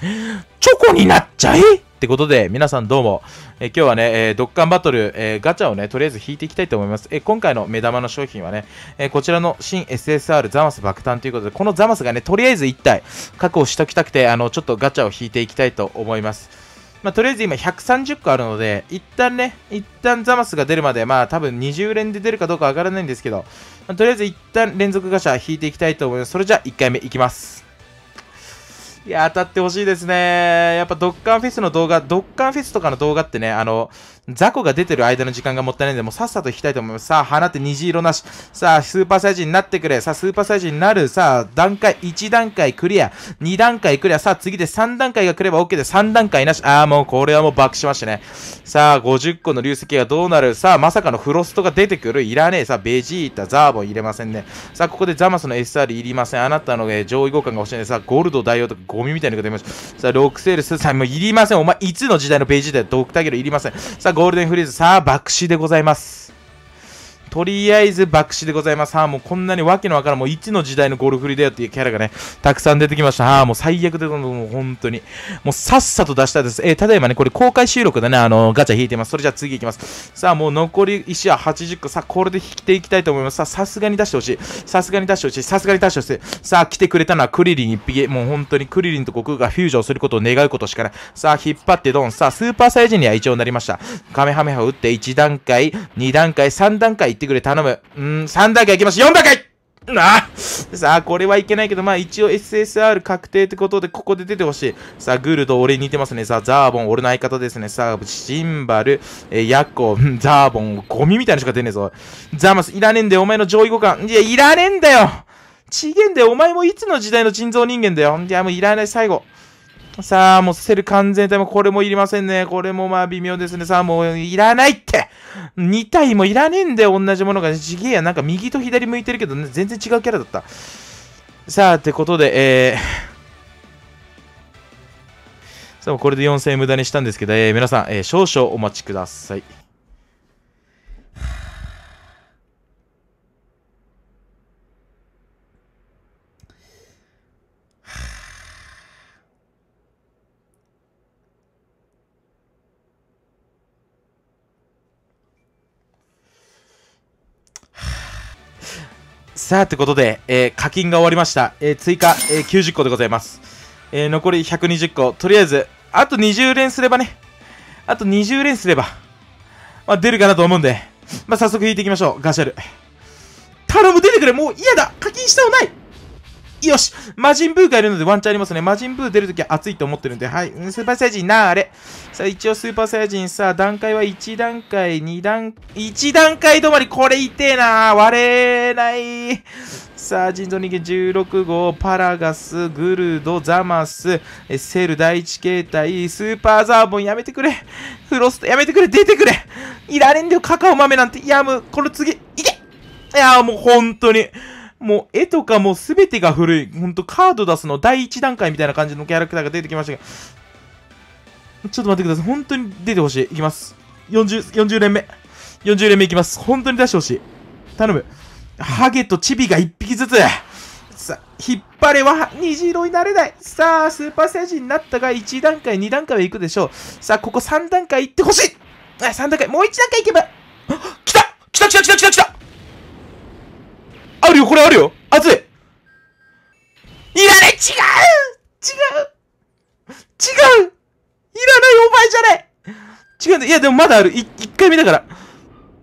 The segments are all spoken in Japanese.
チョコになっちゃえってことで、皆さんどうも、え今日はね、えー、ドッカンバトル、えー、ガチャをね、とりあえず引いていきたいと思います。え今回の目玉の商品はね、えこちらの新 SSR ザマス爆誕ということで、このザマスがね、とりあえず1体確保しときたくて、あの、ちょっとガチャを引いていきたいと思います。まあ、とりあえず今130個あるので、一旦ね、一旦ザマスが出るまで、まあ多分20連で出るかどうかわからないんですけど、まあ、とりあえず一旦連続ガチャ引いていきたいと思います。それじゃあ1回目いきます。いや、当たってほしいですね。やっぱドッカンフェスの動画、ドッカンフェスとかの動画ってね、あの、雑魚が出てる間の時間がもったいないんで、もうさっさと引きたいと思います。さあ、放って虹色なし。さあ、スーパーサイジになってくれ。さあ、スーパーサイジになる。さあ、段階、1段階クリア。2段階クリア。さあ、次で3段階が来れば OK で、3段階なし。ああ、もうこれはもう爆しましたね。さあ、50個の流石がどうなる。さあ、まさかのフロストが出てくる。いらねえ。さあ、ベジータ、ザーボン入れませんね。さあ、ここでザマスの SR いりません。あなたの、えー、上位互換が欲しいんで、さあ、ゴールド代用とかゴミみたいなのが出ました。さあ、ロックセールス、さあ、もういりません。お前、いつの時代のベジータ、ドクターゲルいりません。さあ、ゴールデンフリーズ、さあ、爆死でございます。とりあえず爆死でございます。はあ、もうこんなにわけのわからん、もう1の時代のゴルフリだよっていうキャラがね、たくさん出てきました。はあ、もう最悪で、もう本当に。もうさっさと出したいです。えー、ただいまね、これ公開収録でね、あのー、ガチャ引いてます。それじゃあ次行きます。さあ、もう残り石は80個。さあ、これで引いていきたいと思います。さあ、さすがに出してほしい。さすがに出してほしい。さすがに出してほしい。さあ、来てくれたのはクリリン1匹。もう本当にクリリンと悟空がフュージョンすることを願うことしかない。さあ、引っ張ってドン。さあ、スーパーサイジには一応なりました。カメハメハを打って1段階、2段階、3段階、ってくれ、頼む。うん、3段階いきます。4段階なさあ、これはいけないけど、まあ一応 SSR 確定ってことで、ここで出てほしい。さあ、グルド、俺似てますね。さあ、ザーボン、俺の相方ですね。さあ、シンバル、えー、ヤコ、ザーボン、ゴミみたいなしか出ねえぞ。ザーマス、いらねえんだよ、お前の上位互換。いや、いらねえんだよちげんだよ、お前もいつの時代の人造人間だよ。いや、もういらない、最後。さあ、もうセル完全体もこれもいりませんね。これもまあ微妙ですね。さあ、もういらないって2体もいらねえんだよ、同じものが。ちげえや、なんか右と左向いてるけど、ね、全然違うキャラだった。さあ、ってことで、えー、さあ、これで4000円無駄にしたんですけど、えー、皆さん、えー、少々お待ちください。さあ、ということで、えー、課金が終わりました。えー、追加、えー、90個でございます。えー、残り120個。とりあえず、あと20連すればね。あと20連すれば、まあ、出るかなと思うんで。まあ、早速引いていきましょう。ガシャル。頼む、出てくれもう嫌だ課金したくないよし魔人ブーがいるのでワンチャンありますね。魔人ブー出るときは熱いと思ってるんで、はい。スーパーサイヤ人な、あれ。さあ、一応スーパーサイヤ人さあ、段階は1段階、2段、1段階止まり、これ痛えな割れない。さあ、人造人間16号、パラガス、グルド、ザマス、セル第一形態、スーパーザーボン、やめてくれ。フロスト、やめてくれ、出てくれ。いられんだよ、カカオ豆なんて。やむ、これ次、いけいやもう本当に。もう絵とかも全てが古い。ほんとカード出すの第1段階みたいな感じのキャラクターが出てきましたが。ちょっと待ってください。本当に出てほしい。いきます。40、40連目。40連目いきます。本当に出してほしい。頼む。ハゲとチビが1匹ずつ。さ、引っ張れは虹色になれない。さあ、スーパーサイジになったが、1段階、2段階はいくでしょう。さあ、ここ3段階行ってほしいあ、3段階、もう1段階行けば来た来た来た来た来た来たれあるよ熱いいらい違う違う違ういらないお前じゃね違うんだ。いや、でもまだある。1回目だから。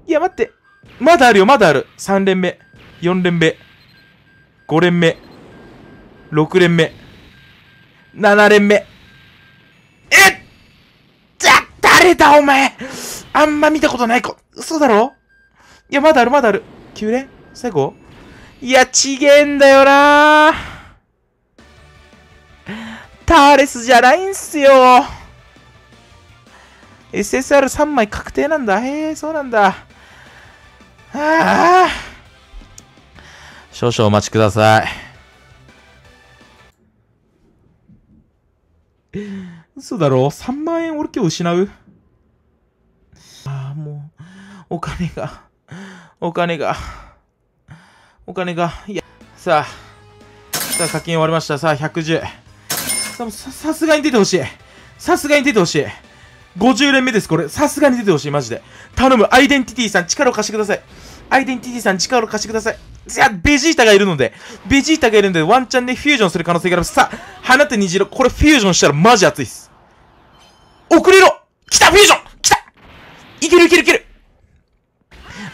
いや、待って。まだあるよ、まだある。3連目。4連目。5連目。6連目。7連目。えっ誰だ、お前あんま見たことない子。嘘だろいや、まだある、まだある。9連最後いや、ちげえんだよなターレスじゃないんすよ SSR3 枚確定なんだ。へえ、そうなんだ。はあ。少々お待ちください。嘘だろ ?3 万円俺今日失うああ、もう、お金が、お金が。お金が、いや、さあ、さあ課金終わりました。さあ、110。さ、さすがに出てほしい。さすがに出てほしい。50連目です、これ。さすがに出てほしい、マジで。頼む、アイデンティティさん、力を貸してください。アイデンティティさん、力を貸してください。いや、ベジータがいるので、ベジータがいるので、ワンチャンでフュージョンする可能性があります。さあ、放って虹色。これフュージョンしたらマジ熱いっす。遅れろ来た、フュージョン来たいけるいけるいける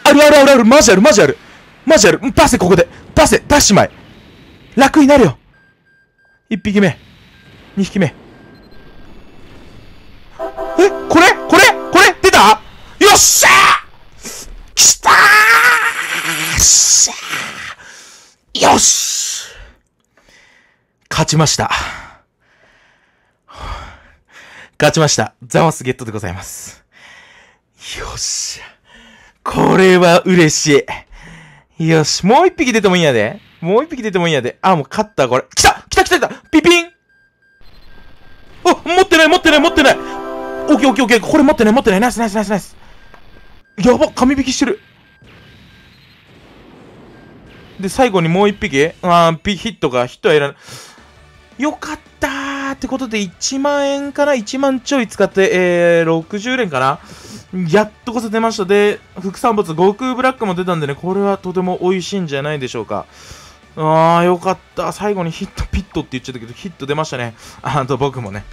あるあるあるある、マジある、マジある。マジやる出せ、ここで出せ出しまえ楽になるよ一匹目二匹目えこれこれこれ出たよっしゃーきたーしゃーよし勝ちました。勝ちました。ザマスゲットでございます。よっしゃ。これは嬉しい。よし、もう一匹出てもいいんやで。もう一匹出てもいいんやで。あ、もう勝った、これ。来た来た来た来たピピンお持ってない持ってない持ってないオッケーオッケーオッケーこれ持ってない持ってないナイスナイスナイスナイスやば神引きしてるで、最後にもう一匹あピヒットか、ヒットはいらない。よかったーってことで、1万円かな ?1 万ちょい使って、えー、60連かなやっとこそ出ました。で、副産物、悟空ブラックも出たんでね、これはとても美味しいんじゃないでしょうか。あー、よかった。最後にヒット、ピットって言っちゃったけど、ヒット出ましたね。あと、僕もね。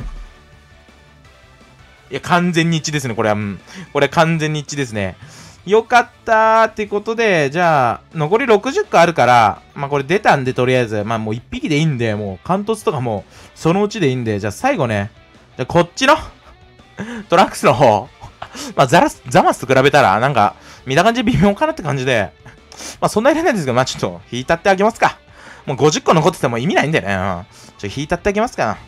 いや、完全に一致ですね、これは。うん。これ完全に一致ですね。よかったーってことで、じゃあ、残り60個あるから、まあこれ出たんで、とりあえず、まあもう1匹でいいんで、もう貫突とかもう、そのうちでいいんで、じゃあ最後ね、じゃあこっちの、トランクスの方、まあ、ザラス、ザマスと比べたら、なんか、見た感じ微妙かなって感じで、まあ、そんな入れないんですけど、まあ、ちょっと、引いたってあげますか。もう50個残ってても意味ないんでね。うん、ちょ、引いたってあげますか。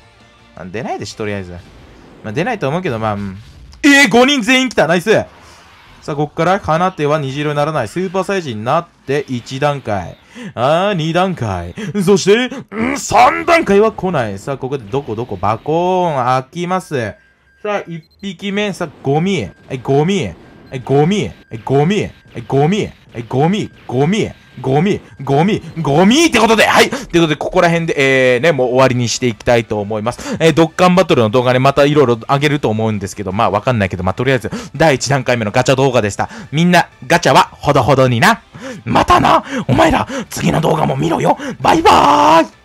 出ないでしょ、とりあえず。まあ、出ないと思うけど、まあ、うん、ええー、5人全員来たナイスさあ、こっから、かなては虹色にならない。スーパーサイジになって、1段階。ああ、2段階。そして、うん、3段階は来ない。さあ、ここでどこどこ、バコーン、開きます。さあ、一匹目、さあ、ゴミえ、ゴミえ、ゴミえ、ゴミえ、ゴミえ、ゴミ、ゴミゴミ、ゴミ、ゴミってことで、はいということで、ここら辺で、えー、ね、もう終わりにしていきたいと思います。えー、ドッカンバトルの動画ね、またいろいろ上げると思うんですけど、まあ、わかんないけど、まあ、とりあえず、第1段階目のガチャ動画でした。みんな、ガチャは、ほどほどにな。またなお前ら、次の動画も見ろよバイバーイ